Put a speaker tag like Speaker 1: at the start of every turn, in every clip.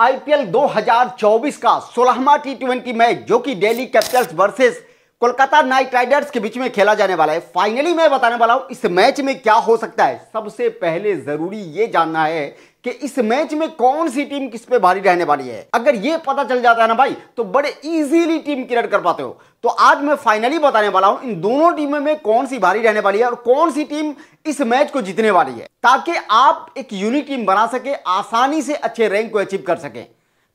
Speaker 1: IPL 2024 का सोलहवा T twenty match जो कि Delhi Capitals versus Kolkata Knight Riders के बीच में खेला जाने वाला है फाइनली मैं बताने वाला हूं इस मैच में क्या हो सकता है सबसे पहले जरूरी यह जानना है कि इस मैच में कौन सी टीम किस पे भारी रहने वाली है अगर ये पता चल जाता है ना भाई तो बड़े इजीली टीम क्लियर कर पाते हो तो आज मैं फाइनली बताने वाला हूं इन दोनों टीमों में कौन सी भारी रहने वाली है और कौन सी टीम इस मैच को जीतने वाली है ताकि आप एक यूनिक टीम बना सके आसानी से अच्छे रैंक को अचीव कर सके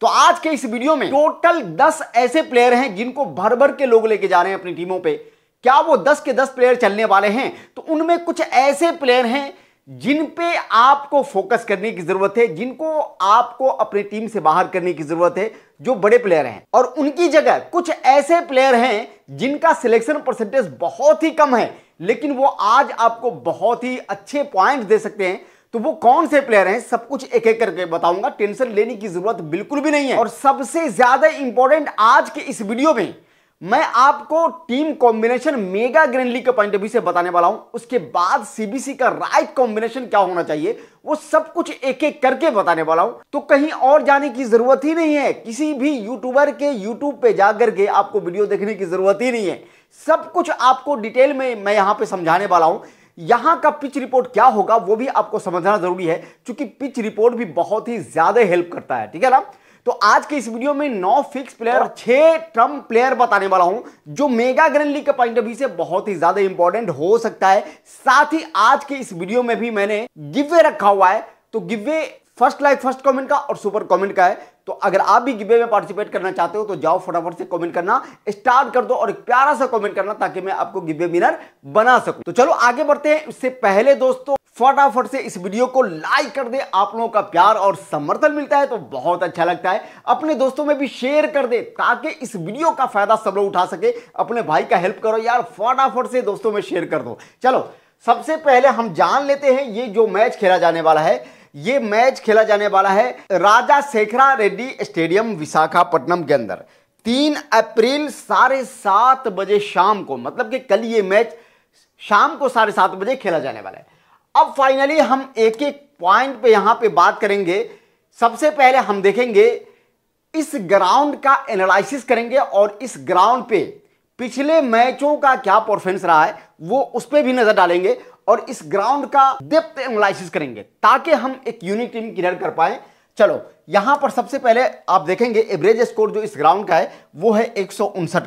Speaker 1: तो आज के इस वीडियो में टोटल दस ऐसे प्लेयर हैं जिनको भर भर के लोग लेके जा रहे हैं अपनी टीमों पर क्या वो दस के दस प्लेयर चलने वाले हैं तो उनमें कुछ ऐसे प्लेयर हैं जिन पे आपको फोकस करने की जरूरत है जिनको आपको अपनी टीम से बाहर करने की जरूरत है जो बड़े प्लेयर हैं और उनकी जगह कुछ ऐसे प्लेयर हैं जिनका सिलेक्शन परसेंटेज बहुत ही कम है लेकिन वो आज आपको बहुत ही अच्छे पॉइंट दे सकते हैं तो वो कौन से प्लेयर हैं सब कुछ एक एक करके बताऊंगा टेंशन लेने की जरूरत बिल्कुल भी नहीं है और सबसे ज्यादा इंपॉर्टेंट आज के इस वीडियो में मैं आपको team combination mega grand league के पॉइंट ऑफ व्यू से बताने वाला हूं उसके बाद सीबीसी का राइट कॉम्बिनेशन क्या होना चाहिए वो सब कुछ एक एक करके बताने वाला हूं तो कहीं और जाने की जरूरत ही नहीं है किसी भी यूट्यूबर के यूट्यूब पे जाकर के आपको वीडियो देखने की जरूरत ही नहीं है सब कुछ आपको डिटेल में मैं यहां पर समझाने वाला हूं यहां का पिच रिपोर्ट क्या होगा वो भी आपको समझना जरूरी है क्योंकि पिच रिपोर्ट भी बहुत ही ज्यादा हेल्प करता है ठीक है ना तो आज के इस वीडियो में नौ फिक्स प्लेयर हाँ। छह ट्रम्प प्लेयर बताने वाला हूं जो मेगा ग्रैंड लीग के पॉइंट ऑफ व्यू से बहुत ही ज्यादा इंपॉर्टेंट हो सकता है साथ ही आज के इस वीडियो में भी मैंने गिवे रखा हुआ है तो give first like first comment का और सुपर कमेंट का है तो अगर आप भी गिवे में पार्टिसिपेट करना चाहते हो तो जाओ फटाफट से कमेंट करना स्टार्ट कर दो और एक प्यारा सा कमेंट करना ताकि मैं आपको गिवे विनर बना सकूं तो चलो आगे बढ़ते हैं उससे पहले दोस्तों फटाफट से इस वीडियो को लाइक कर दे आप लोगों का प्यार और समर्थन मिलता है तो बहुत अच्छा लगता है अपने दोस्तों में भी शेयर कर दे ताकि इस वीडियो का फायदा सब लोग उठा सके अपने भाई का हेल्प करो यार फटाफट से दोस्तों में शेयर कर दो चलो सबसे पहले हम जान लेते हैं ये जो मैच खेला जाने वाला है ये मैच खेला जाने वाला है राजा शेखरा रेड्डी स्टेडियम विशाखापट्टनम के अंदर तीन अप्रैल साढ़े सात बजे शाम को मतलब कि कल ये मैच शाम को साढ़े सात बजे खेला जाने वाला है अब फाइनली हम एक एक पॉइंट पे यहां पे बात करेंगे सबसे पहले हम देखेंगे इस ग्राउंड का एनालिसिस करेंगे और इस ग्राउंड पे पिछले मैचों का क्या परफॉर्मेंस रहा है वो उस पर भी नजर डालेंगे और इस ग्राउंड का डेप्थ एनालिसिस करेंगे ताकि हम एक यूनिक टीम क्लियर कर पाए चलो यहां पर सबसे पहले आप देखेंगे एवरेज स्कोर जो इस ग्राउंड का है वो है एक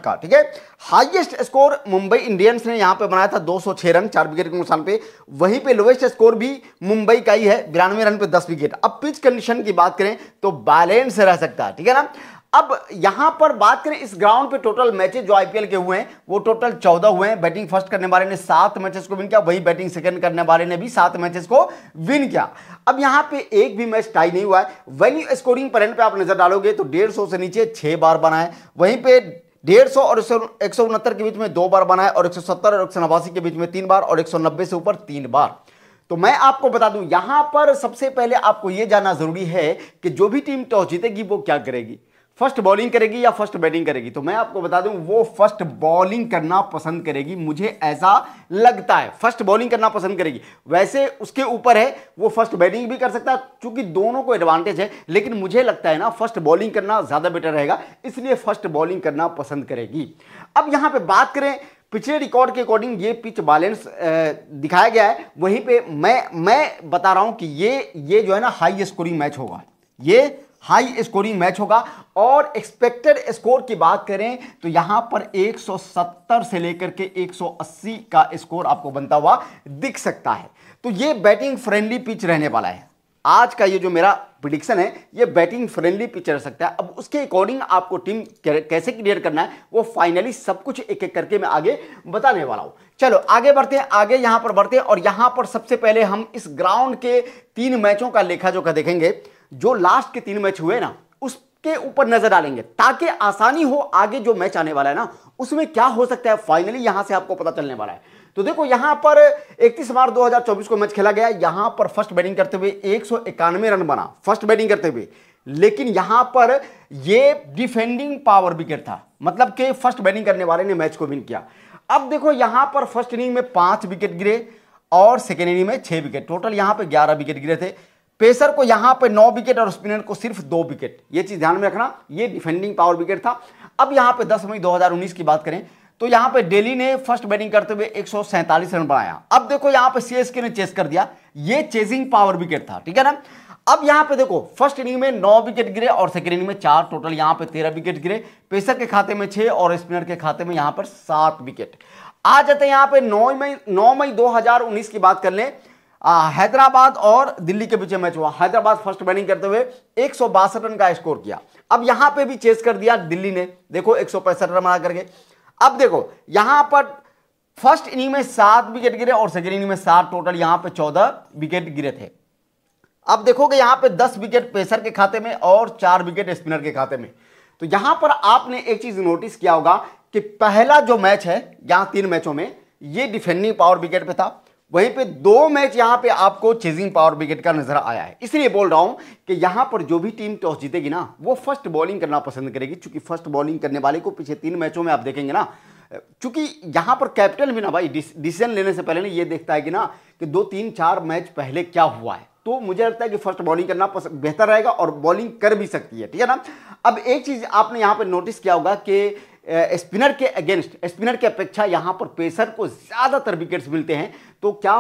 Speaker 1: का ठीक है हाईएस्ट स्कोर मुंबई इंडियंस ने यहां पे बनाया था 206 रन चार विकेट के नुकसान पे वहीं पे लोएस्ट स्कोर भी मुंबई का ही है बिरानवे रन पे 10 विकेट अब पिच कंडीशन की बात करें तो बैलेंस रह सकता है ठीक है ना अब यहां पर बात करें इस ग्राउंड पे टोटल मैचेस जो आईपीएल के हुए हैं वो टोटल चौदह हुए हैं बैटिंग फर्स्ट करने वाले ने सात मैचेस को विन किया वही बैटिंग सेकंड करने वाले ने भी सात मैचेस को विन किया अब यहां पे एक भी मैच टाई नहीं हुआ है वेन्यू स्कोरिंग पर पे आप नजर डालोगे तो डेढ़ से नीचे छह बार बनाए वहीं पर डेढ़ सौ और एक सौ उनहत्तर के बीच में दो बार बनाए और एक सौ सत्तर और एक सौ नवासी के बीच में तीन बार और एक सौ नब्बे से ऊपर तीन बार तो मैं आपको बता दूं यहां पर सबसे पहले आपको यह जानना जरूरी है कि जो भी टीम टॉस जीतेगी वो क्या करेगी फर्स्ट बॉलिंग करेगी या फर्स्ट बैटिंग करेगी तो मैं आपको बता दूं वो फर्स्ट बॉलिंग करना पसंद करेगी मुझे ऐसा लगता है फर्स्ट बॉलिंग करना पसंद करेगी वैसे उसके ऊपर है वो फर्स्ट बैटिंग भी कर सकता है क्योंकि दोनों को एडवांटेज है लेकिन मुझे लगता है ना फर्स्ट बॉलिंग करना ज़्यादा बेटर रहेगा इसलिए फर्स्ट बॉलिंग करना पसंद करेगी अब यहाँ पर बात करें पिछले रिकॉर्ड के अकॉर्डिंग ये पिच बैलेंस दिखाया गया है वहीं पर मैं मैं बता रहा हूं कि ये ये जो है ना हाई स्कोरिंग मैच होगा ये हाई स्कोरिंग मैच होगा और एक्सपेक्टेड स्कोर की बात करें तो यहां पर 170 से लेकर के 180 का स्कोर आपको बनता हुआ दिख सकता है तो ये बैटिंग फ्रेंडली पिच रहने वाला है आज का ये जो मेरा प्रिडिक्शन है ये बैटिंग फ्रेंडली पिच रह सकता है अब उसके अकॉर्डिंग आपको टीम कैसे क्लियर करना है वो फाइनली सब कुछ एक एक करके मैं आगे बताने वाला हूँ चलो आगे बढ़ते हैं आगे यहाँ पर बढ़ते हैं और यहाँ पर सबसे पहले हम इस ग्राउंड के तीन मैचों का लेखा जोखा देखेंगे जो लास्ट के तीन मैच हुए ना उसके ऊपर नजर डालेंगे ताकि आसानी हो आगे जो मैच आने वाला है ना उसमें क्या हो सकता है फाइनली यहां से आपको पता चलने वाला है तो देखो यहां पर 31 मार्च 2024 को मैच खेला गया यहां पर फर्स्ट बैटिंग करते हुए एक रन बना फर्स्ट बैटिंग करते हुए लेकिन यहां पर यह डिफेंडिंग पावर विकेट था मतलब के फर्स्ट बैटिंग करने वाले ने मैच को विन किया अब देखो यहां पर फर्स्ट इनिंग में पांच विकेट गिरे और सेकेंड इनिंग में छह विकेट टोटल यहां पर ग्यारह विकेट गिरे थे पेसर को यहां पे नौ विकेट और स्पिनर को सिर्फ दो विकेट ये चीज ध्यान में रखना ये डिफेंडिंग पावर विकेट था अब यहां पे 10 मई 2019 की बात करें तो यहां पे डेली ने फर्स्ट बैटिंग करते हुए एक रन बनाया अब देखो यहां पे सीएसके ने चेस कर दिया ये चेजिंग पावर विकेट था ठीक है ना अब यहां पे देखो फर्स्ट इनिंग में नौ विकेट गिरे और सेकेंड इनिंग में चार टोटल यहां पे तेरह विकेट गिरे पेसर के खाते में छह और स्पिनर के खाते में यहां पर सात विकेट आ जाते हैं यहां पर नौ मई नौ मई दो की बात कर लें हैदराबाद और दिल्ली के पीछे मैच हुआ हैदराबाद फर्स्ट बैटिंग करते हुए एक रन का स्कोर किया अब यहां पे भी चेस कर दिया दिल्ली ने देखो एक रन मना करके अब देखो यहां पर फर्स्ट इनिंग में सात विकेट गिरे और सेकेंड इनिंग में सात टोटल यहां पे चौदह विकेट गिरे थे अब देखोगे यहां पे दस विकेट पेसर के खाते में और चार विकेट स्पिनर के खाते में तो यहां पर आपने एक चीज नोटिस किया होगा कि पहला जो मैच है यहां तीन मैचों में ये डिफेंडिंग पावर विकेट पे था वहीं पे दो मैच यहां पे आपको चेजिंग पावर विकेट का नजर आया है इसलिए बोल रहा हूं कि यहां पर जो भी टीम टॉस जीतेगी ना वो फर्स्ट बॉलिंग करना पसंद करेगी क्योंकि फर्स्ट बॉलिंग करने वाले को पिछले तीन मैचों में आप देखेंगे ना चूंकि यहां पर कैप्टन भी ना भाई डिसीजन लेने से पहले ना ये देखता है कि ना कि दो तीन चार मैच पहले क्या हुआ है तो मुझे लगता है कि फर्स्ट बॉलिंग करना बेहतर रहेगा और बॉलिंग कर भी सकती है ठीक है ना अब एक चीज आपने यहां पर नोटिस किया होगा कि स्पिनर के अगेंस्ट स्पिनर की अपेक्षा यहां पर पेसर को ज़्यादातर विकेट्स मिलते हैं तो क्या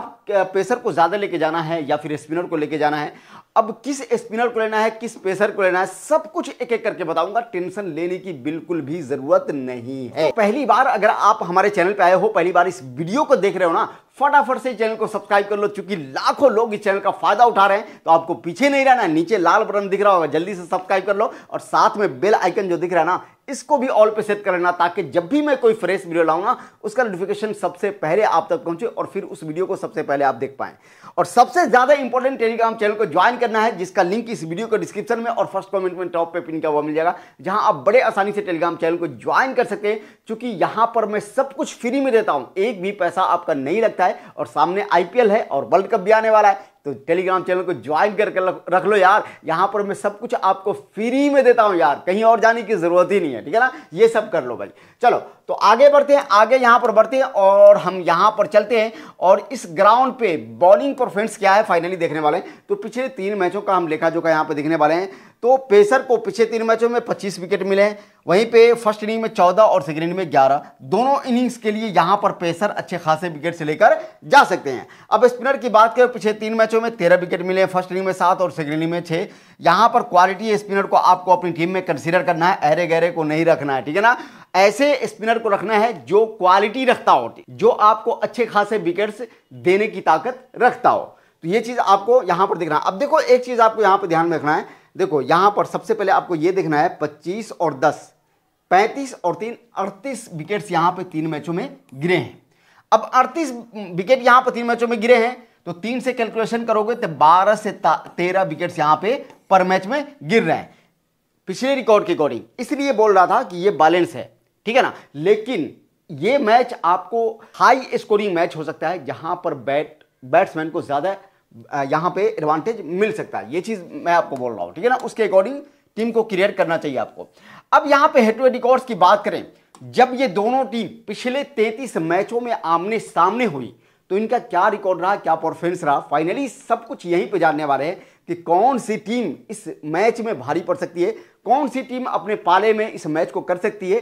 Speaker 1: पेसर को ज़्यादा लेके जाना है या फिर स्पिनर को लेके जाना है अब किस स्पिनर को लेना है किस पेसर को लेना है सब कुछ एक एक करके बताऊंगा टेंशन लेने की बिल्कुल भी जरूरत नहीं है पहली बार अगर आप हमारे चैनल पे आए हो पहली बार इस वीडियो को देख रहे हो ना फटाफट से चैनल को सब्सक्राइब कर लो क्योंकि लाखों लोग इस चैनल का फायदा उठा रहे हैं तो आपको पीछे नहीं रहना है नीचे लाल बटन दिख रहा होगा जल्दी से सब्सक्राइब कर लो और साथ में बेल आइकन जो दिख रहा है ना इसको भी ऑल पे सेट कर लेना ताकि जब भी मैं कोई फ्रेश वीडियो लाऊं ना उसका नोटिफिकेशन सबसे पहले आप तक पहुंचे और फिर उस वीडियो को सबसे पहले आप देख पाएं और सबसे ज़्यादा इंपॉर्टेंट टेलीग्राम चैनल को ज्वाइन करना है जिसका लिंक इस वीडियो को डिस्क्रिप्शन में और फर्स्ट कमेंट में टॉप पे पिन किया हुआ मिल जाएगा जहां आप बड़े आसानी से टेलीग्राम चैनल को ज्वाइन कर सकते हैं क्योंकि यहां पर मैं सब कुछ फ्री में देता हूं एक भी पैसा आपका नहीं लगता है और सामने आईपीएल है और वर्ल्ड कप भी आने वाला है तो टेलीग्राम चैनल को ज्वाइन करके रख लो यार यहाँ पर मैं सब कुछ आपको फ्री में देता हूँ यार कहीं और जाने की ज़रूरत ही नहीं है ठीक है ना ये सब कर लो भाई चलो तो आगे बढ़ते हैं आगे यहाँ पर बढ़ते हैं और हम यहाँ पर चलते हैं और इस ग्राउंड पे बॉलिंग परफॉर्मेंस क्या है फाइनली देखने वाले हैं तो पिछले तीन मैचों का हम लेखा जोखा यहाँ पर देखने वाले हैं तो पेसर को पिछले तीन मैचों में पच्चीस विकेट मिले हैं वहीं पे फर्स्ट इनिंग में चौदह और सेकेंड इनिंग में ग्यारह दोनों इनिंग्स के लिए यहाँ पर पेसर अच्छे खासे विकेट से लेकर जा सकते हैं अब स्पिनर की बात करें पिछले तीन मैचों में तेरह विकेट मिले फर्स्ट इनिंग में सात और सेकेंड इनिंग में छः यहाँ पर क्वालिटी स्पिनर को आपको अपनी टीम में कंसिडर करना है अहरे गहरे को नहीं रखना है ठीक है ना ऐसे स्पिनर को रखना है जो क्वालिटी रखता हो जो आपको अच्छे खासे विकेट्स देने की ताकत रखता हो तो ये चीज़ आपको यहाँ पर देखना अब देखो एक चीज़ आपको यहाँ पर ध्यान में रखना है देखो यहाँ पर सबसे पहले आपको ये देखना है पच्चीस और दस पैंतीस और तीन अड़तीस विकेट्स यहाँ पर तीन मैचों में गिरे हैं अब अड़तीस विकेट यहाँ पर तीन मैचों में गिरे हैं तो तीन से कैलकुलेशन करोगे तो बारह से तेरह विकेट्स यहाँ पे पर मैच में गिर रहे हैं पिछले रिकॉर्ड के अकॉर्डिंग इसलिए बोल रहा था कि ये बैलेंस है ठीक है ना लेकिन ये मैच आपको हाई स्कोरिंग मैच हो सकता है जहां पर बैट बैट्समैन को ज्यादा यहाँ पे एडवांटेज मिल सकता है ये चीज़ मैं आपको बोल रहा हूँ ठीक है ना उसके अकॉर्डिंग टीम को क्रिएट करना चाहिए आपको अब यहाँ पे हेड टू हेड रिकॉर्ड्स की बात करें जब ये दोनों टीम पिछले 33 मैचों में आमने सामने हुई तो इनका क्या रिकॉर्ड रहा क्या परफॉर्मेंस रहा फाइनली सब कुछ यहीं पर जानने वाले हैं कि कौन सी टीम इस मैच में भारी पड़ सकती है कौन सी टीम अपने पाले में इस मैच को कर सकती है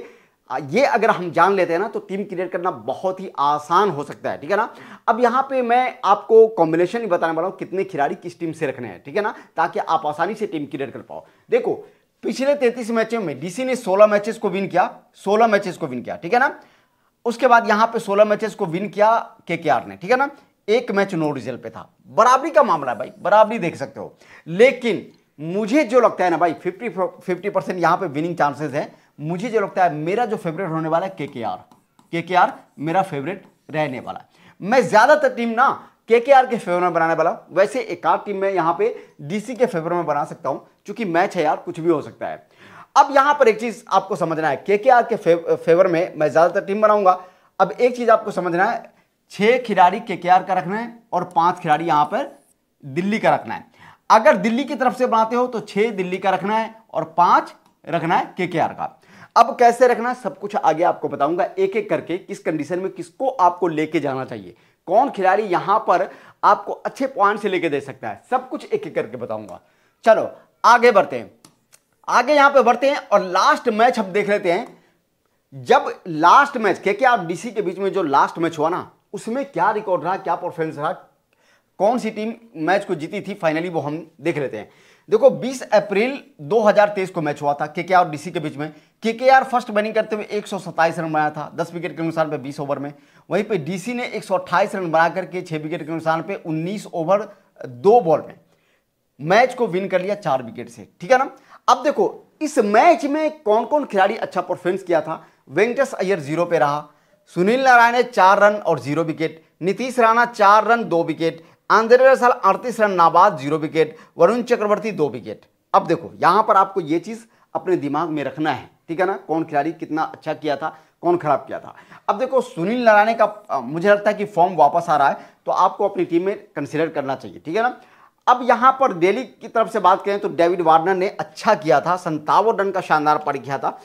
Speaker 1: ये अगर हम जान लेते हैं ना तो टीम क्रिएट करना बहुत ही आसान हो सकता है ठीक है ना अब यहाँ पे मैं आपको कॉम्बिनेशन ही बताने वाला हूँ कितने खिलाड़ी किस टीम से रखने हैं ठीक है ना ताकि आप आसानी से टीम क्रिएट कर पाओ देखो पिछले 33 मैचों में डीसी ने 16 मैचेस को विन किया 16 मैचेस को विन किया ठीक है ना उसके बाद यहाँ पे 16 मैचेस को विन किया के ने ठीक है ना एक मैच नो रिजल्ट पे था बराबरी का मामला है भाई बराबरी देख सकते हो लेकिन मुझे जो लगता है ना भाई फिफ्टी फिफ्टी परसेंट यहाँ पे विनिंग चांसेस है मुझे जो लगता है मेरा जो फेवरेट होने वाला है के के आर के के आर मेरा फेवरेट रहने वाला है मैं ज़्यादातर टीम ना के के आर के फेवर में बनाने वाला हूँ वैसे एक आध टीम में यहाँ पे डीसी के फेवर में बना सकता हूँ क्योंकि मैच है यार कुछ भी हो सकता है अब यहाँ पर एक चीज़ आपको समझना है के के आर के फेवर में मैं ज़्यादातर टीम बनाऊंगा अब एक चीज़ आपको समझना है छः खिलाड़ी के के आर का रखना है और पांच खिलाड़ी यहाँ पर दिल्ली का रखना है अगर दिल्ली की तरफ से बनाते हो तो छः दिल्ली का रखना है और पांच रखना है के के आर का अब कैसे रखना सब कुछ आगे आपको बताऊंगा एक एक करके किस कंडीशन में किसको आपको लेके जाना चाहिए कौन खिलाड़ी यहां पर आपको अच्छे पॉइंट से लेके दे सकता है सब कुछ एक एक करके बताऊंगा चलो आगे बढ़ते हैं आगे यहां पर बढ़ते हैं और लास्ट मैच हम देख लेते हैं जब लास्ट मैच के क्या डीसी के बीच में जो लास्ट मैच हुआ ना उसमें क्या रिकॉर्ड रहा क्या परफॉर्मेंस रहा कौन सी टीम मैच को जीती थी फाइनली वो हम देख लेते हैं देखो 20 अप्रैल 2023 को मैच हुआ था केके के और डीसी के बीच में के आर फर्स्ट बैनिंग करते हुए एक रन बनाया था दस विकेट के नुकसान पे बीस ओवर में वहीं पे डीसी ने एक रन बना करके छह विकेट के नुकसान पे उन्नीस ओवर दो बॉल में मैच को विन कर लिया चार विकेट से ठीक है ना अब देखो इस मैच में कौन कौन खिलाड़ी अच्छा परफॉर्मेंस किया था वेंकटेश अय्यर जीरो पे रहा सुनील नारायण ने चार रन और जीरो विकेट नीतीश राणा चार रन दो विकेट आंद्रे रसल अड़तीस रन नाबाद जीरो विकेट वरुण चक्रवर्ती दो विकेट अब देखो यहां पर आपको ये चीज़ अपने दिमाग में रखना है ठीक है ना कौन खिलाड़ी कितना अच्छा किया था कौन खराब किया था अब देखो सुनील नारायण का मुझे लगता है कि फॉर्म वापस आ रहा है तो आपको अपनी टीम में कंसिडर करना चाहिए ठीक है ना अब यहाँ पर दिल्ली की तरफ से बात करें तो डेविड वार्नर ने अच्छा किया था संतावन रन का शानदार पार किया था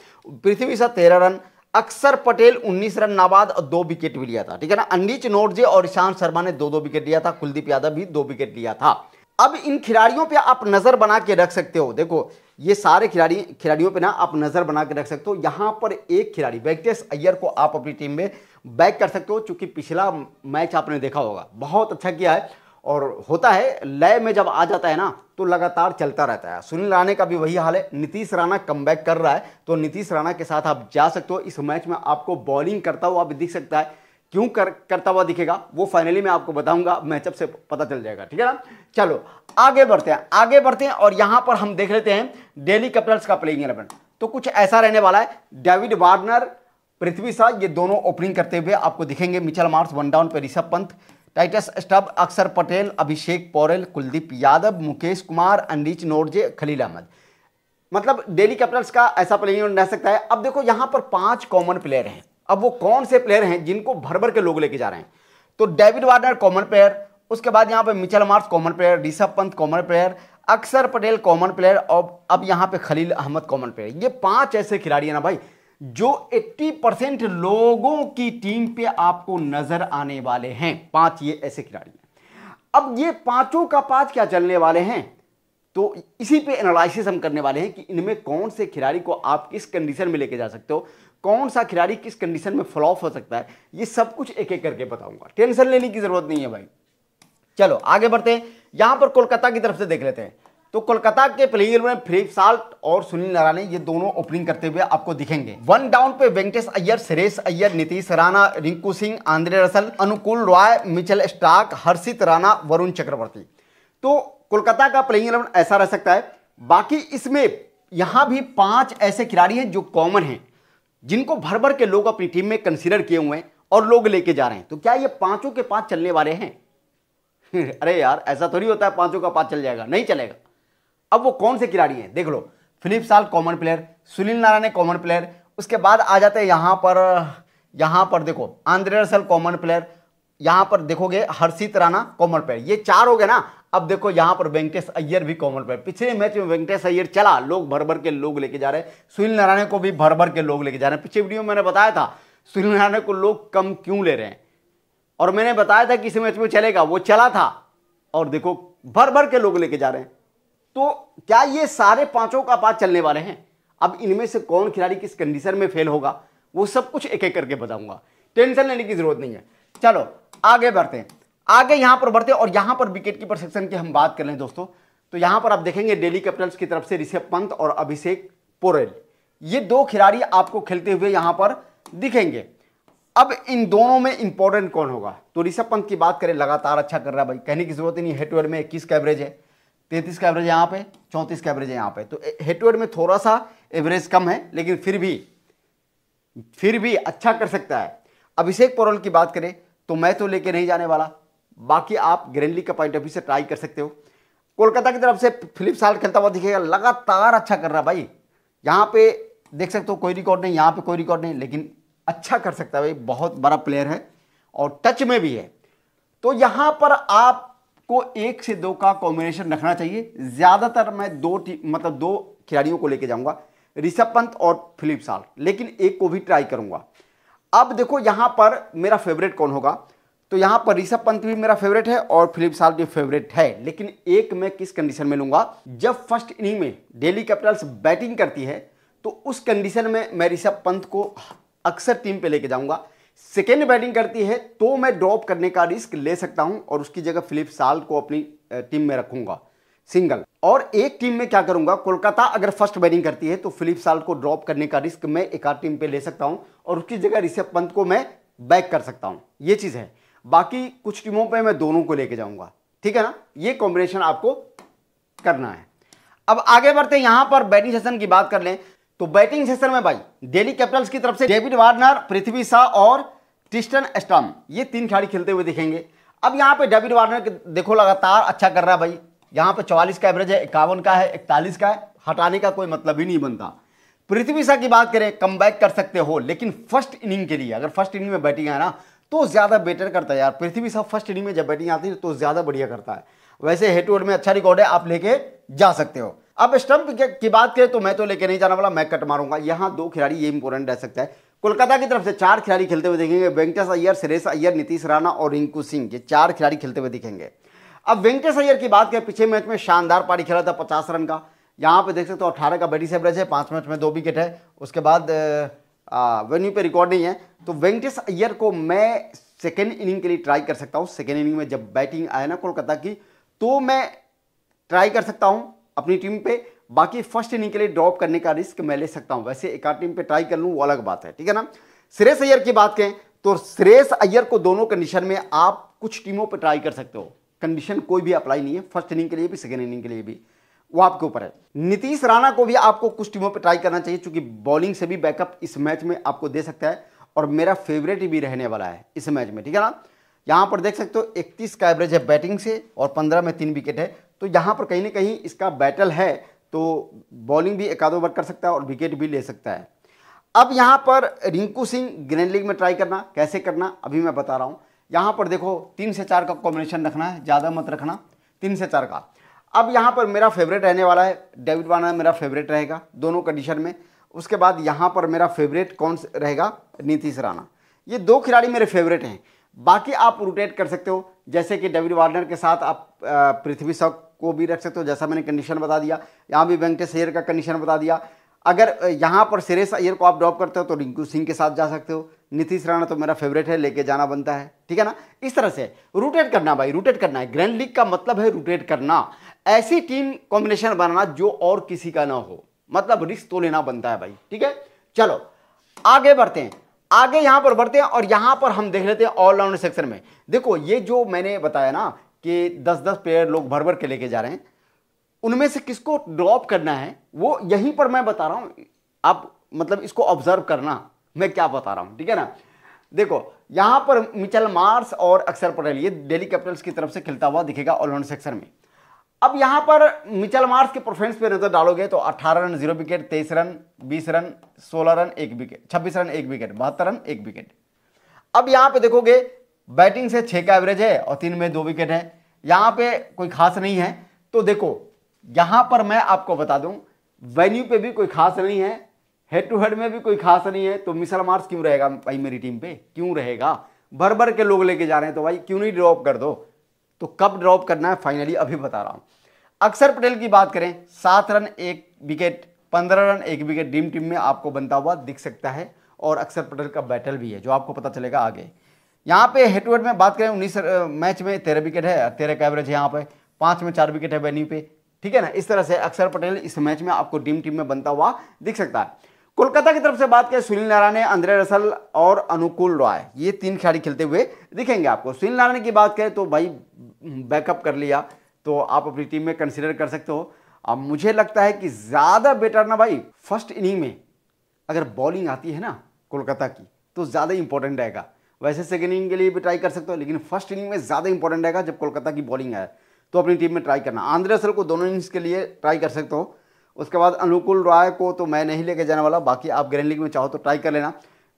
Speaker 1: पृथ्वी सा तेरह रन अक्षर पटेल 19 रन नाबाद और दो विकेट भी लिया था ठीक है ना अनिच नोटजे और ईशांत शर्मा ने दो दो विकेट लिया था कुलदीप यादव भी दो विकेट लिया था अब इन खिलाड़ियों पे आप नजर बना के रख सकते हो देखो ये सारे खिलाड़ी खिलाड़ियों पे ना आप नज़र बना के रख सकते हो यहाँ पर एक खिलाड़ी वेंकटेश अय्यर को आप अपनी टीम में बैक कर सकते हो चूँकि पिछला मैच आपने देखा होगा बहुत अच्छा किया है और होता है लय में जब आ जाता है ना तो लगातार चलता रहता है सुनील राणा का भी वही हाल है नीतीश राणा कम कर रहा है तो नीतीश राणा के साथ आप जा सकते हो इस मैच में आपको बॉलिंग करता हुआ आप दिख सकता है क्यों कर करता हुआ दिखेगा वो फाइनली मैं आपको बताऊंगा मैचअप से पता चल जाएगा ठीक है ना चलो आगे बढ़ते हैं आगे बढ़ते हैं और यहाँ पर हम देख लेते हैं डेली कैपिटल्स का प्लेइंग एलेवन तो कुछ ऐसा रहने वाला है डेविड वार्नर पृथ्वी शाह ये दोनों ओपनिंग करते हुए आपको दिखेंगे मिचल मार्स वन डाउन पर ऋषभ पंत टाइटस स्टब अक्षर पटेल अभिषेक पौरेल कुलदीप यादव मुकेश कुमार अनरीच नोरजे खलील अहमद मतलब डेली कैपिटल्स का ऐसा प्लेइंग रह सकता है अब देखो यहाँ पर पांच कॉमन प्लेयर हैं अब वो कौन से प्लेयर हैं जिनको भर भर के लोग लेके जा रहे हैं तो डेविड वार्नर कॉमन प्लेयर उसके बाद यहाँ पे Mitchell Marsh common player Rishabh Pant common player Akshar Patel common player और अब यहाँ पे खलील अहमद कॉमन प्लेयर ये पांच ऐसे खिलाड़ी हैं ना भाई जो 80 परसेंट लोगों की टीम पे आपको नजर आने वाले हैं पांच ये ऐसे खिलाड़ी हैं अब ये पांचों का पांच क्या चलने वाले हैं तो इसी पे एनालिसिस हम करने वाले हैं कि इनमें कौन से खिलाड़ी को आप किस कंडीशन में लेके जा सकते हो कौन सा खिलाड़ी किस कंडीशन में फ्लॉप हो सकता है ये सब कुछ एक एक करके बताऊंगा टेंशन लेने की जरूरत नहीं है भाई चलो आगे बढ़ते हैं यहां पर कोलकाता की तरफ से देख लेते हैं तो कोलकाता के प्लेयर में फिलिप साल्ट और सुनील नारायण ये दोनों ओपनिंग करते हुए आपको दिखेंगे वन डाउन पे Venkatesh Iyer Suresh Iyer Nitish Rana Rinku Singh Andre Russell Anukul Roy Mitchell Starc Harshit Rana Varun Chakravarthy तो कोलकाता का प्लेइंग इलेवन ऐसा रह सकता है बाकी इसमें यहां भी पांच ऐसे खिलाड़ी हैं जो कॉमन हैं जिनको भर भर के लोग अपनी टीम में कंसिडर किए हुए हैं और लोग लेके जा रहे हैं तो क्या ये पांचों के पांच चलने वाले हैं अरे यार ऐसा थोड़ी होता है पांचों का पांच चल जाएगा नहीं चलेगा अब वो कौन से खिलाड़ी हैं देख लो Philip Salt common player Sunil Narine common player उसके बाद आ जाते हैं यहां पर यहां पर देखो आंद्रे कॉमन प्लेयर यहां पर देखोगे हर्षित राणा कॉमन पेयर ये चार हो गए ना अब देखो यहां पर वेंकटेश अय्यर भी कॉमन पेयर पिछले मैच में वेंकटेश अय्यर चला लोग भर भर के लोग लेके जा रहे हैं सुनील नारायण को भी भर भर के लोग लेके जा रहे हैं पिछले वीडियो में मैंने बताया था सुनील नारायण को लोग कम क्यों ले रहे हैं और मैंने बताया था कि इस मैच में चलेगा वो चला था और देखो भर भर के लोग लेके जा रहे हैं तो क्या ये सारे पांचों का पास चलने वाले हैं अब इनमें से कौन खिलाड़ी किस कंडीशन में फेल होगा वो सब कुछ एक एक करके बताऊंगा टेंशन लेने की जरूरत नहीं है चलो आगे बढ़ते हैं आगे यहां पर बढ़ते हैं और यहां पर विकेट कीपर सेक्शन की हम बात कर लें दोस्तों तो यहां पर आप देखेंगे डेली कैपिटल्स की तरफ से ऋषभ पंत और अभिषेक पोरेल ये दो खिलाड़ी आपको खेलते हुए यहां पर दिखेंगे अब इन दोनों में इंपॉर्टेंट कौन होगा तो ऋषभ पंत की बात करें लगातार अच्छा कर रहा है भाई कहने की जरूरत नहीं हेड में इक्कीस का एवरेज है तैंतीस का एवरेज यहाँ पे चौंतीस का एवरेज है यहाँ पे तो हेटवेयर में थोड़ा सा एवरेज कम है लेकिन फिर भी फिर भी अच्छा कर सकता है अभिषेक पोरल की बात करें तो मैं तो लेके नहीं जाने वाला बाकी आप ग्रेनली का पॉइंट ऑफ व्यू से ट्राई कर सकते हो कोलकाता की तरफ से फिलिप साल खेलता हुआ दिखेगा लगातार अच्छा कर रहा भाई यहाँ पे देख सकते हो कोई रिकॉर्ड नहीं यहाँ पे कोई रिकॉर्ड नहीं लेकिन अच्छा कर सकता है भाई बहुत बड़ा प्लेयर है और टच में भी है तो यहाँ पर आपको एक से दो का कॉम्बिनेशन रखना चाहिए ज़्यादातर मैं दो मतलब दो खिलाड़ियों को लेके जाऊँगा ऋषभ पंत और फिलिप साल लेकिन एक को भी ट्राई करूँगा अब देखो यहाँ पर मेरा फेवरेट कौन होगा तो यहाँ पर ऋषभ पंत भी मेरा फेवरेट है और फिलिप साल भी फेवरेट है लेकिन एक मैं किस कंडीशन में लूंगा जब फर्स्ट इनिंग में डेली कैपिटल्स बैटिंग करती है तो उस कंडीशन में मैं ऋषभ पंत को अक्सर टीम पे लेके जाऊंगा सेकेंड बैटिंग करती है तो मैं ड्रॉप करने का रिस्क ले सकता हूं और उसकी जगह फिलिप साल को अपनी टीम में रखूंगा सिंगल और एक टीम में क्या करूंगा कोलकाता अगर फर्स्ट बैटिंग करती है तो फिलिप साल को ड्रॉप करने का रिस्क मैं एक आध टीम पे ले सकता हूं और उसकी जगह ऋषभ पंत को मैं बैक कर सकता हूँ ये चीज़ है बाकी कुछ टीमों पर मैं दोनों को लेके जाऊँगा ठीक है ना ये कॉम्बिनेशन आपको करना है अब आगे बढ़ते यहां पर बैटिंग सेशन की बात कर लें तो बैटिंग सेशन में भाई दिल्ली कैपिटल्स की तरफ से डेविड वार्नर पृथ्वी शाह और टिस्टन स्टम ये तीन खिलाड़ी खेलते हुए दिखेंगे अब यहां पे डेविड वार्नर देखो लगातार अच्छा कर रहा है भाई यहां पे 44 का एवरेज है इक्यावन का है इकतालीस का है हटाने का कोई मतलब ही नहीं बनता पृथ्वी शाह की बात करें कम कर सकते हो लेकिन फर्स्ट इनिंग के लिए अगर फर्स्ट इनिंग में बैटिंग है ना तो ज़्यादा बेटर करता है यार पृथ्वी शाह फर्स्ट इनिंग में जब बैटिंग आती है तो ज़्यादा बढ़िया करता है वैसे हेड टू हेड में अच्छा रिकॉर्ड है आप लेके जा सकते हो अब स्टंप की बात करें तो मैं तो लेके नहीं जाना वाला मैं कट मारूंगा यहाँ दो खिलाड़ी ये इंपॉर्टेंट रह सकता है कोलकाता की तरफ से चार खिलाड़ी खेलते हुए दिखेंगे वेंकटेश अय्यर सुरेश अय्यर नीतीश राणा और रिंकू सिंह ये चार खिलाड़ी खेलते हुए दिखेंगे अब वेंकटेश अय्यर की बात करें पिछले मैच में शानदार पारी खेला था पचास रन का यहाँ पे देख सकते हो अट्ठारह का बैटिंग एवरेज है पाँच मैच में दो विकेट है उसके बाद वेन्यू पे रिकॉर्ड नहीं है तो वेंकटेश अय्यर को मैं सेकेंड इनिंग के लिए ट्राई कर सकता हूँ सेकेंड इनिंग में जब बैटिंग आए ना कोलकाता की तो मैं ट्राई कर सकता हूँ अपनी टीम पे बाकी फर्स्ट इनिंग के लिए ड्रॉप करने का रिस्क मैं ले सकता हूँ वैसे एक आध टीम पे ट्राई कर लूँ वो अलग बात है ठीक है ना श्रेयस अय्यर की बात कहें तो श्रेयस अय्यर को दोनों कंडीशन में आप कुछ टीमों पर ट्राई कर सकते हो कंडीशन कोई भी अप्लाई नहीं है फर्स्ट इनिंग के लिए भी सेकेंड इनिंग के लिए भी वो आपके ऊपर है नीतीश राणा को भी आपको कुछ टीमों पर ट्राई करना चाहिए क्योंकि बॉलिंग से भी बैकअप इस मैच में आपको दे सकता है और मेरा फेवरेट भी रहने वाला है इस मैच में ठीक है ना यहाँ पर देख सकते हो 31 का एवरेज है बैटिंग से और 15 में तीन विकेट है तो यहाँ पर कहीं ना कहीं इसका बैटल है तो बॉलिंग भी एक ओवर कर सकता है और विकेट भी ले सकता है अब यहाँ पर रिंकू सिंह ग्रैंड लीग में ट्राई करना कैसे करना अभी मैं बता रहा हूँ यहाँ पर देखो तीन से चार का कॉम्बिनेशन रखना है ज़्यादा मत रखना तीन से चार का अब यहाँ पर मेरा फेवरेट रहने वाला है डेविड वार्नर मेरा फेवरेट रहेगा दोनों कंडीशन में उसके बाद यहाँ पर मेरा फेवरेट कौन रहेगा नीतीश राणा ये दो खिलाड़ी मेरे फेवरेट हैं बाकी आप रोटेट कर सकते हो जैसे कि डेविड वार्नर के साथ आप पृथ्वी शव को भी रख सकते हो जैसा मैंने कंडीशन बता दिया यहाँ भी वेंकटेश अयर का कंडीशन बता दिया अगर यहाँ पर सिरेश अयर को आप ड्रॉप करते हो तो रिंकू सिंह के साथ जा सकते हो नीतीश राणा तो मेरा फेवरेट है लेके जाना बनता है ठीक है ना इस तरह से रोटेट करना भाई रोटेट करना है ग्रैंड लीग का मतलब है रोटेट करना ऐसी टीम कॉम्बिनेशन बनाना जो और किसी का ना हो मतलब रिस्क तो लेना बनता है भाई ठीक है चलो आगे बढ़ते हैं आगे यहां पर बढ़ते हैं और यहां पर हम देख लेते हैं ऑलराउंड सेक्शन में देखो ये जो मैंने बताया ना कि दस दस प्लेयर लोग भर भर के लेके जा रहे हैं उनमें से किसको ड्रॉप करना है वो यहीं पर मैं बता रहा हूं आप मतलब इसको ऑब्जर्व करना मैं क्या बता रहा हूँ ठीक है ना देखो यहाँ पर मिचल मार्स और अक्सर पटेल ये डेली कैपिटल्स की तरफ से खिलता हुआ दिखेगा ऑलराउंड सेक्शन में अब यहाँ पर मिचल मार्स के परफॉर्मेंस पे नजर डालोगे तो 18 run zero wicket 23 run 20 run 16 run एक विकेट 26 रन एक विकेट बहत्तर रन एक विकेट अब यहाँ पे देखोगे बैटिंग से छः का एवरेज है और तीन में दो विकेट है यहाँ पे कोई खास नहीं है तो देखो यहाँ पर मैं आपको बता दूं वेन्यू पे भी कोई खास नहीं है हेड टू हेड में भी कोई खास नहीं है तो मिसल मार्स क्यों रहेगा भाई मेरी टीम पे क्यों रहेगा भर भर के लोग लेके जा रहे हैं तो भाई क्यों नहीं ड्रॉप कर दो तो कब ड्रॉप करना है फाइनली अभी बता रहा हूं अक्षर पटेल की बात करें सात रन एक विकेट पंद्रह रन एक विकेट ड्रीम टीम में आपको बनता हुआ दिख सकता है और अक्षर पटेल का बैटल भी है जो आपको पता चलेगा आगे यहाँ पे हेड टू हेड में बात करें उन्नीस मैच में तेरह विकेट है तेरह का एवरेज है यहाँ पे पांच में चार विकेट है वेन्यू पे ठीक है ना इस तरह से अक्षर पटेल इस मैच में आपको ड्रीम टीम में बनता हुआ दिख सकता है कोलकाता की तरफ से बात करें सुनील नारायण ने अंद्रे रसल और अनुकूल रॉय ये तीन खिलाड़ी खेलते हुए दिखेंगे आपको सुनील नारायण की बात करें तो भाई बैकअप कर लिया तो आप अपनी टीम में कंसिडर कर सकते हो अब मुझे लगता है कि ज़्यादा बेटर ना भाई फर्स्ट इनिंग में अगर बॉलिंग आती है ना कोलकाता की तो ज़्यादा इंपॉर्टेंट रहेगा वैसे सेकेंड इनिंग के लिए भी ट्राई कर सकते हो लेकिन फर्स्ट इनिंग में ज़्यादा इंपॉर्टेंट रहेगा जब कोलकाता की बॉलिंग आए तो अपनी टीम में ट्राई करना आंध्रे असल को दोनों इनिंग्स के लिए ट्राई कर सकते हो उसके बाद अनुकूल रॉय को तो मैं नहीं लेके जाने वाला बाकी आप ग्रैंड लीग में चाहो तो ट्राई कर लेना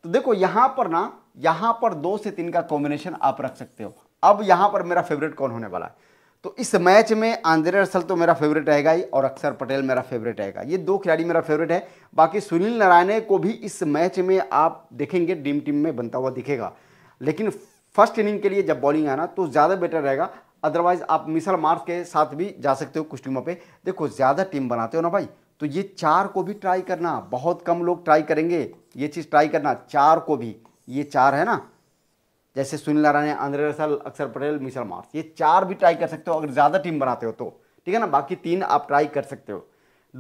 Speaker 1: तो देखो यहाँ पर ना यहाँ पर दो से तीन का कॉम्बिनेशन आप रख सकते हो अब यहाँ पर मेरा फेवरेट कौन होने वाला है तो इस मैच में आंद्रे रसल तो मेरा फेवरेट रहेगा ही और अक्षर पटेल मेरा फेवरेट रहेगा ये दो खिलाड़ी मेरा फेवरेट है बाकी सुनील नारायण को भी इस मैच में आप देखेंगे डीम टीम में बनता हुआ दिखेगा लेकिन फर्स्ट इनिंग के लिए जब बॉलिंग आना तो ज़्यादा बेटर रहेगा अदरवाइज आप मिसल मार्स के साथ भी जा सकते हो कुछ टीमों पे देखो ज़्यादा टीम बनाते हो ना भाई तो ये चार को भी ट्राई करना बहुत कम लोग ट्राई करेंगे ये चीज़ ट्राई करना चार को भी ये चार है ना जैसे सुनील नारायण आंद्रे रसल अक्षर पटेल मिसल मार्स ये चार भी ट्राई कर सकते हो अगर ज़्यादा टीम बनाते हो तो ठीक है ना बाकी तीन आप ट्राई कर सकते हो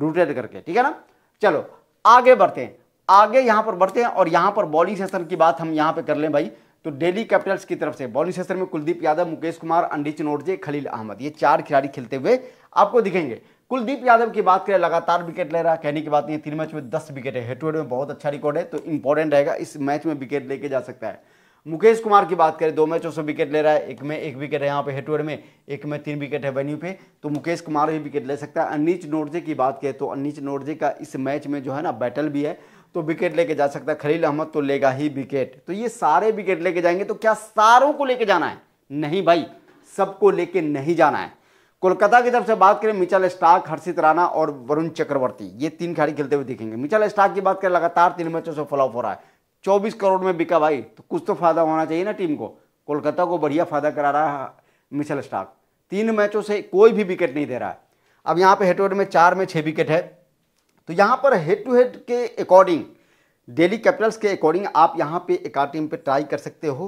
Speaker 1: डूटेड करके ठीक है ना चलो आगे बढ़ते हैं आगे यहाँ पर बढ़ते हैं और यहाँ पर बॉलिंग सेशन की बात हम यहाँ पर कर लें भाई तो डेली कैपिटल्स की तरफ से बॉलिंग सेक्शन में कुलदीप यादव मुकेश कुमार अंडी चिनोटजे खलील अहमद ये चार खिलाड़ी खेलते हुए आपको दिखेंगे कुलदीप यादव की बात करें लगातार विकेट ले रहा कहने की बात नहीं है तीन मैच में दस विकेट है हेड टू हेड में बहुत अच्छा रिकॉर्ड है तो इंपॉर्टेंट रहेगा इस मैच में विकेट लेके जा सकता है मुकेश कुमार की बात करें दो मैचों से विकेट ले रहा है एक में एक विकेट है यहाँ पे हेड टू हेड में एक में तीन विकेट है वेन्यू पे तो मुकेश कुमार भी विकेट ले सकता है अनिच नोटजे की बात करें तो अनिच नोटजे का इस मैच में जो है ना बैटल भी है तो विकेट लेके जा सकता है खलील अहमद तो लेगा ही विकेट तो ये सारे विकेट लेके जाएंगे तो क्या सारों को लेके जाना है नहीं भाई सबको लेके नहीं जाना है कोलकाता की तरफ से बात करें मिचल स्टार्क हर्षित राणा और वरुण चक्रवर्ती ये तीन खिलाड़ी खेलते हुए दिखेंगे मिचल स्टार्क की बात करें लगातार तीन मैचों से फॉलोअप हो रहा है चौबीस करोड़ में बिका भाई तो कुछ तो फायदा होना चाहिए ना टीम को कोलकाता को बढ़िया फायदा करा रहा है मिचल स्टार्क तीन मैचों से कोई भी विकेट नहीं दे रहा है अब यहाँ पे हेड में चार में छः विकेट है तो यहाँ पर हेड टू हेड के अकॉर्डिंग डेली कैपिटल्स के अकॉर्डिंग आप यहाँ पे एक आर टीम पर ट्राई कर सकते हो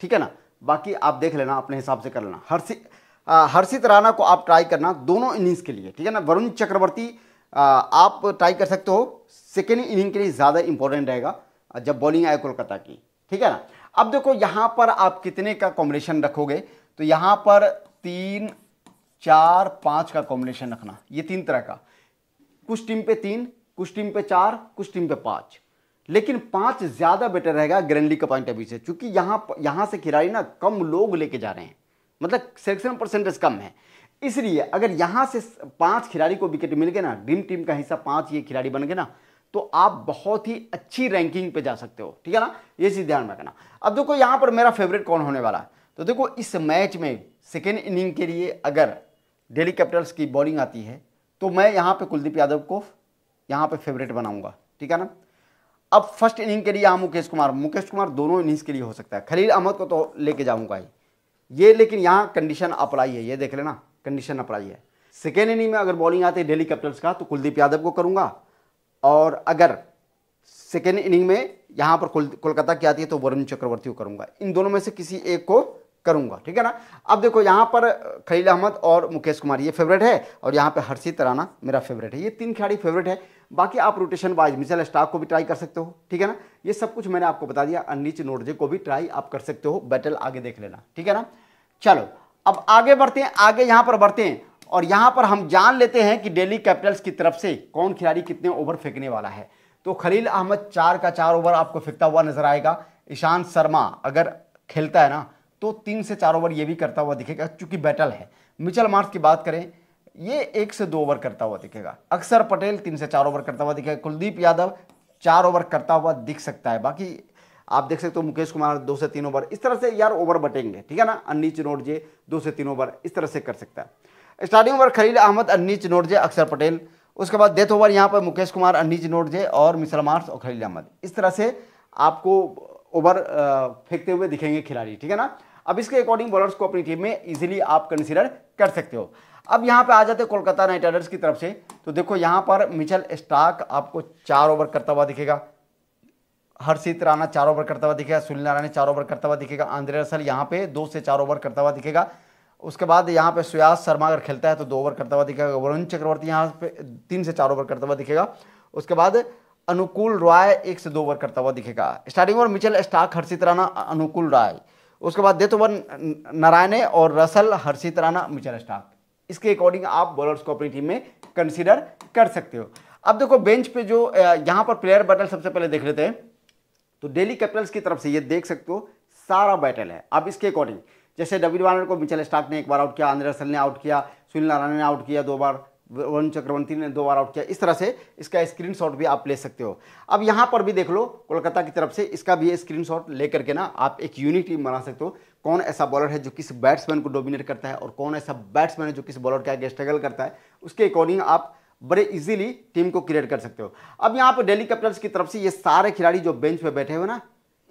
Speaker 1: ठीक है ना बाकी आप देख लेना अपने हिसाब से कर लेना हर्षित हर्षित राणा को आप ट्राई करना दोनों इनिंग्स के लिए ठीक है ना वरुण चक्रवर्ती आ, आप ट्राई कर सकते हो सेकेंड इनिंग के लिए ज़्यादा इंपॉर्टेंट रहेगा जब बॉलिंग आए कोलकाता की ठीक है ना अब देखो यहाँ पर आप कितने का कॉम्बिनेशन रखोगे तो यहाँ पर तीन चार पाँच का कॉम्बिनेशन रखना ये तीन तरह का कुछ टीम पे तीन कुछ टीम पे चार कुछ टीम पे पांच लेकिन पांच ज़्यादा बेटर रहेगा ग्रैंडली का पॉइंट अभी से क्योंकि यहाँ यहाँ से खिलाड़ी ना कम लोग लेके जा रहे हैं मतलब सिलेक्शन परसेंटेज कम है इसलिए अगर यहाँ से पाँच खिलाड़ी को विकेट मिल गए ना ड्रीम टीम का हिस्सा पाँच ये खिलाड़ी बन गए ना तो आप बहुत ही अच्छी रैंकिंग पे जा सकते हो ठीक है ना ये चीज़ ध्यान रखना अब देखो यहाँ पर मेरा फेवरेट कौन होने वाला है तो देखो इस मैच में सेकेंड इनिंग के लिए अगर डेली कैपिटल्स की बॉलिंग आती है तो मैं यहाँ पे कुलदीप यादव को यहाँ पे फेवरेट बनाऊंगा ठीक है ना अब फर्स्ट इनिंग के लिए यहाँ मुकेश कुमार मुकेश कुमार दोनों इनिंग्स के लिए हो सकता है खलील अहमद को तो लेके जाऊँगा ही ये लेकिन यहाँ कंडीशन अप्लाई है ये देख लेना कंडीशन अप्लाई है सेकेंड इनिंग में अगर बॉलिंग आती है डेली कैपिटल्स का तो कुलदीप यादव को करूँगा और अगर सेकेंड इनिंग में यहाँ पर कोलकाता की आती है तो वरुण चक्रवर्ती को करूँगा इन दोनों में से किसी एक को करूंगा ठीक है ना अब देखो यहाँ पर खलील अहमद और मुकेश कुमार ये फेवरेट है और यहाँ पर हर्षित राना मेरा फेवरेट है ये तीन खिलाड़ी फेवरेट है बाकी आप रोटेशन वाइज मिसल स्टाक को भी ट्राई कर सकते हो ठीक है ना ये सब कुछ मैंने आपको बता दिया अनिच नोटजे को भी ट्राई आप कर सकते हो बैटल आगे देख लेना ठीक है ना चलो अब आगे बढ़ते हैं आगे यहाँ पर बढ़ते हैं और यहाँ पर हम जान लेते हैं कि डेली कैपिटल्स की तरफ से कौन खिलाड़ी कितने ओवर फेंकने वाला है तो खलील अहमद चार का चार ओवर आपको फेंकता हुआ नजर आएगा ईशांत शर्मा अगर खेलता है ना तो तीन से चार ओवर ये भी करता हुआ दिखेगा चूंकि बैटल है मिचल मार्च की बात करें ये एक से दो ओवर करता हुआ दिखेगा अक्षर पटेल तीन से चार ओवर करता हुआ दिखेगा कुलदीप यादव चार ओवर करता हुआ दिख सकता है बाकी आप देख सकते हो मुकेश कुमार दो से तीन ओवर इस तरह से यार ओवर बटेंगे ठीक है ना अन्नी चिनोडजे दो से तीन ओवर इस तरह से कर सकता है स्टार्टिंग ओवर खलील अहमद अन्नी चिनोडजे अक्षर पटेल उसके बाद डेथ ओवर यहाँ पर मुकेश कुमार अन्नी चिनोडजे और मिसल मार्स और खलील अहमद इस तरह से आपको ओवर फेंकते हुए दिखेंगे खिलाड़ी ठीक है ना अब इसके अकॉर्डिंग बॉलर्स को अपनी टीम में इजीली आप कंसिडर कर सकते हो अब यहाँ पे आ जाते हैं कोलकाता नाइट राइडर्स की तरफ से तो देखो यहाँ पर मिचल स्टार्क आपको चार ओवर करता हुआ दिखेगा हर्षित राणा चार ओवर करता हुआ दिखेगा सुनील नारायण चार ओवर करता हुआ दिखेगा आंद्रे रसल यहाँ पे दो से चार ओवर करता हुआ दिखेगा उसके बाद यहाँ पे सुयास शर्मा अगर खेलता है तो दो ओवर करता हुआ दिखेगा वरुण चक्रवर्ती यहाँ पे तीन से चार ओवर करता हुआ दिखेगा उसके बाद अनुकूल राय एक से दो ओवर करता हुआ दिखेगा starting over Mitchell Starc Harshit Rana Anukul Roy उसके बाद डेथ ओवर नारायणे और Russell Harshit Rana Mitchell Starc इसके अकॉर्डिंग आप बॉलर्स को अपनी टीम में कंसिडर कर सकते हो अब देखो बेंच पे जो यहाँ पर प्लेयर बैटल सबसे पहले देख लेते हैं तो डेली कैपिटल्स की तरफ से ये देख सकते हो सारा बैटल है अब इसके अकॉर्डिंग जैसे डब्ल्यू वार्नर को मिचेल स्टार्क ने एक बार आउट किया आंध्र रसल ने आउट किया सुनील नारायण ने आउट किया दो बार वरुण चक्रवर्ती ने दो बार आउट किया इस तरह से इसका स्क्रीनशॉट भी आप ले सकते हो अब यहाँ पर भी देख लो कोलकाता की तरफ से इसका भी स्क्रीनशॉट लेकर के ना आप एक यूनिट टीम बना सकते हो कौन ऐसा बॉलर है जो किस बैट्समैन को डोमिनेट करता है और कौन ऐसा बैट्समैन है जो किस बॉलर के आगे स्ट्रगल करता है उसके अकॉर्डिंग आप बड़े इजीली टीम को क्रिएट कर सकते हो अब यहाँ पर डेली कैपिटल्स की तरफ से ये सारे खिलाड़ी जो बेंच पे बैठे हुए ना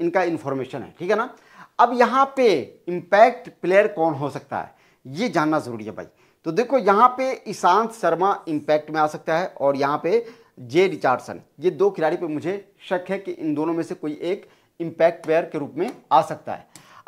Speaker 1: इनका इन्फॉर्मेशन है ठीक है ना अब यहाँ पे इम्पैक्ट प्लेयर कौन हो सकता है ये जानना जरूरी है भाई तो देखो यहाँ पे ईशांत शर्मा इम्पैक्ट में आ सकता है और यहाँ पे जे रिचार्डसन ये दो खिलाड़ी पे मुझे शक है कि इन दोनों में से कोई एक इम्पैक्ट प्लेयर के रूप में आ सकता है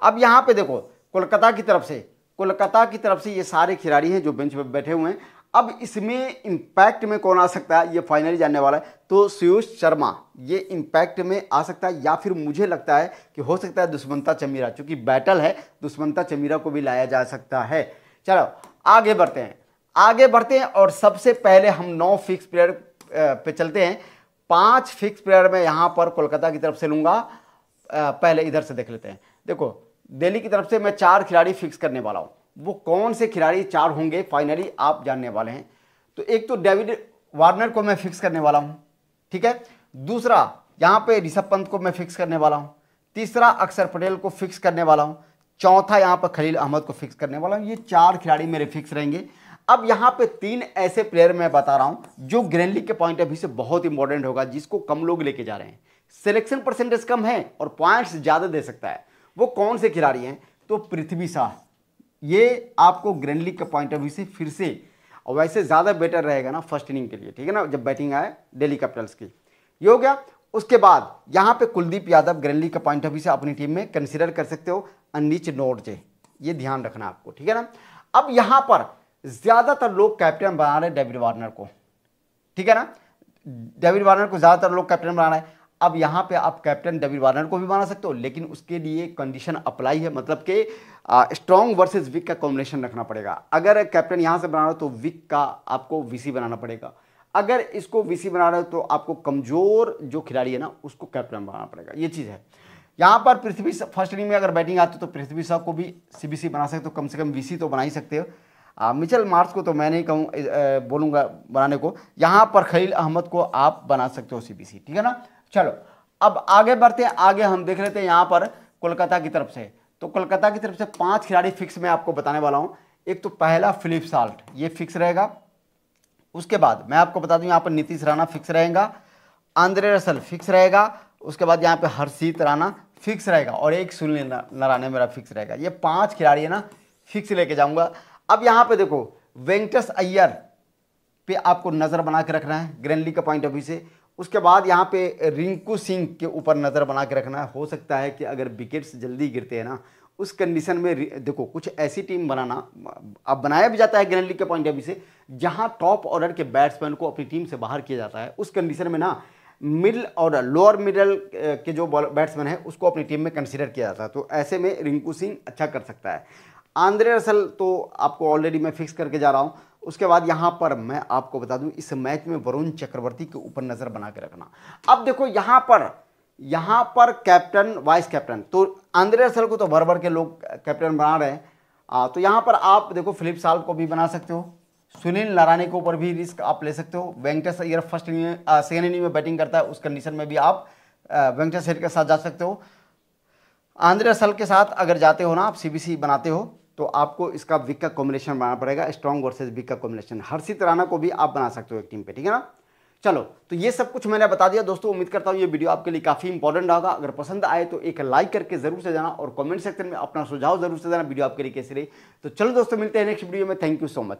Speaker 1: अब यहाँ पे देखो कोलकाता की तरफ से कोलकाता की तरफ से ये सारे खिलाड़ी हैं जो बेंच पर बैठे हुए हैं अब इसमें इम्पैक्ट में कौन आ सकता है ये फाइनली जानने वाला है तो सुयुष शर्मा ये इम्पैक्ट में आ सकता है या फिर मुझे लगता है कि हो सकता है दुष्मंता चमीरा चूंकि बैटल है दुष्मंता चमीरा को भी लाया जा सकता है चलो आगे बढ़ते हैं आगे बढ़ते हैं और सबसे पहले हम नौ फिक्स प्लेयर पे चलते हैं पांच फिक्स प्लेयर में यहाँ पर कोलकाता की तरफ से लूँगा पहले इधर से देख लेते हैं देखो दिल्ली की तरफ से मैं चार खिलाड़ी फिक्स करने वाला हूँ वो कौन से खिलाड़ी चार होंगे फाइनली आप जानने वाले हैं तो एक तो डेविड वार्नर को मैं फिक्स करने वाला हूँ ठीक है दूसरा यहाँ पे ऋषभ पंत को मैं फिक्स करने वाला हूँ तीसरा अक्षर पटेल को फिक्स करने वाला हूँ चौथा यहाँ पर खलील अहमद को फिक्स करने वाला हूँ ये चार खिलाड़ी मेरे फिक्स रहेंगे अब यहाँ पे तीन ऐसे प्लेयर मैं बता रहा हूँ जो ग्रैंड लीग के पॉइंट ऑफ व्यू से बहुत इंपॉर्टेंट होगा जिसको कम लोग लेके जा रहे हैं सिलेक्शन परसेंटेज कम है और पॉइंट्स ज़्यादा दे सकता है वो कौन से खिलाड़ी हैं तो पृथ्वी शाह ये आपको ग्रैंड लीग के पॉइंट ऑफ व्यू से फिर से और वैसे ज़्यादा बेटर रहेगा ना फर्स्ट इनिंग के लिए ठीक है ना जब बैटिंग आए डेली कैपिटल्स की ये हो गया उसके बाद यहाँ पे कुलदीप यादव ग्रैंड लीग के पॉइंट ऑफ व्यू से अपनी टीम में कंसिडर कर सकते हो नीच नोट जे ये ध्यान रखना आपको ठीक है ना अब यहां पर ज़्यादातर लोग कैप्टन बना रहे डेविड वार्नर को ठीक है ना डेविड वार्नर को ज़्यादातर लोग कैप्टन बना रहे हैं अब यहां पे आप कैप्टन डेविड वार्नर को भी बना सकते हो लेकिन उसके लिए कंडीशन अप्लाई है मतलब कि स्ट्रॉन्ग वर्सेस विक का कॉम्बिनेशन रखना पड़ेगा अगर कैप्टन यहां से बना रहे हो तो विक का आपको वीसी बनाना पड़ेगा अगर इसको वीसी बना रहे हो तो आपको कमज़ोर जो खिलाड़ी है ना उसको कैप्टन बनाना पड़ेगा ये चीज़ है यहाँ पर पृथ्वी फर्स्ट इनिंग में अगर बैटिंग आती तो पृथ्वी शाह को भी सीबीसी बना सकते हो कम से कम सी तो बना ही सकते हो मिचल मार्च को तो मैं नहीं कहूँ बोलूँगा बनाने को यहाँ पर खलील अहमद को आप बना सकते हो सीबीसी ठीक है ना चलो अब आगे बढ़ते हैं आगे हम देख लेते हैं यहाँ पर कोलकाता की तरफ से तो कोलकाता की तरफ से पांच खिलाड़ी फिक्स मैं आपको बताने वाला हूँ एक तो पहला फिलिप साल्ट ये फिक्स रहेगा उसके बाद मैं आपको बता दूं यहाँ पर नीतीश राणा फिक्स रहेगा आंद्रे रसल फिक्स रहेगा उसके बाद यहाँ पे हरसीत राणा फिक्स रहेगा और एक शून्य नाराने मेरा फिक्स रहेगा ये पांच खिलाड़ी है ना फिक्स लेके जाऊंगा अब यहाँ पे देखो वेंकटेश अय्यर पे आपको नज़र बना के रखना है grand league point of view से उसके बाद यहाँ पे रिंकू सिंह के ऊपर नज़र बना के रखना है हो सकता है कि अगर विकेट्स जल्दी गिरते हैं ना उस कंडीशन में देखो कुछ ऐसी टीम बनाना अब बनाया भी जाता है ग्रैंड लीग के पॉइंट ऑफ व्यू से जहाँ टॉप ऑर्डर के बैट्समैन को अपनी टीम से बाहर किया जाता है उस कंडीशन में ना मिडिल और लोअर मिडल के जो बैट्समैन है उसको अपनी टीम में कंसिडर किया जाता है तो ऐसे में रिंकू सिंह अच्छा कर सकता है आंद्रे रसल तो आपको ऑलरेडी मैं फिक्स करके जा रहा हूँ उसके बाद यहाँ पर मैं आपको बता दूँ इस मैच में वरुण चक्रवर्ती के ऊपर नज़र बना के रखना अब देखो यहाँ पर यहाँ पर कैप्टन वाइस कैप्टन तो आंद्रे रसल को तो भर भर के लोग कैप्टन बना रहे हैं तो यहाँ पर आप देखो फिलिप साल को भी बना सकते हो सुनील नारायणी के ऊपर भी रिस्क आप ले सकते हो Venkatesh Iyer first inning second inning में बैटिंग करता है उस कंडीशन में भी आप वेंकटेश अयर के साथ जा सकते हो आंध्र सल के साथ अगर जाते हो ना आप सी बनाते हो तो आपको इसका विक का कॉम्बिनेशन बनाना पड़ेगा स्ट्रॉन्ग वर्सेज विक का कॉम्बिनेशन हर्षित राणा को भी आप बना सकते हो एक टीम पे ठीक है ना चलो तो ये सब कुछ मैंने बता दिया दोस्तों उम्मीद करता हूँ ये वीडियो आपके लिए काफ़ी इंपॉर्टेंट होगा अगर पसंद आए तो एक लाइक करके जरूर से जाना और कमेंट सेक्शन में अपना सुझाव जरूर से जाना वीडियो आपके लिए कैसे रही तो चलो दोस्तों मिलते हैं नेक्स्ट वीडियो में थैंक यू सो मच